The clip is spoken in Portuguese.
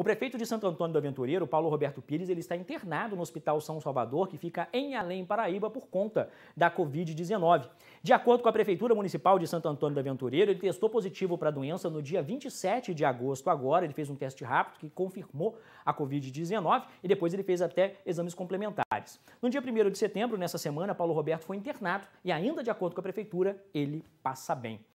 O prefeito de Santo Antônio do Aventureiro, Paulo Roberto Pires, ele está internado no Hospital São Salvador, que fica em Além Paraíba, por conta da Covid-19. De acordo com a Prefeitura Municipal de Santo Antônio do Aventureiro, ele testou positivo para a doença no dia 27 de agosto agora. Ele fez um teste rápido que confirmou a Covid-19 e depois ele fez até exames complementares. No dia 1 de setembro, nessa semana, Paulo Roberto foi internado e ainda de acordo com a Prefeitura, ele passa bem.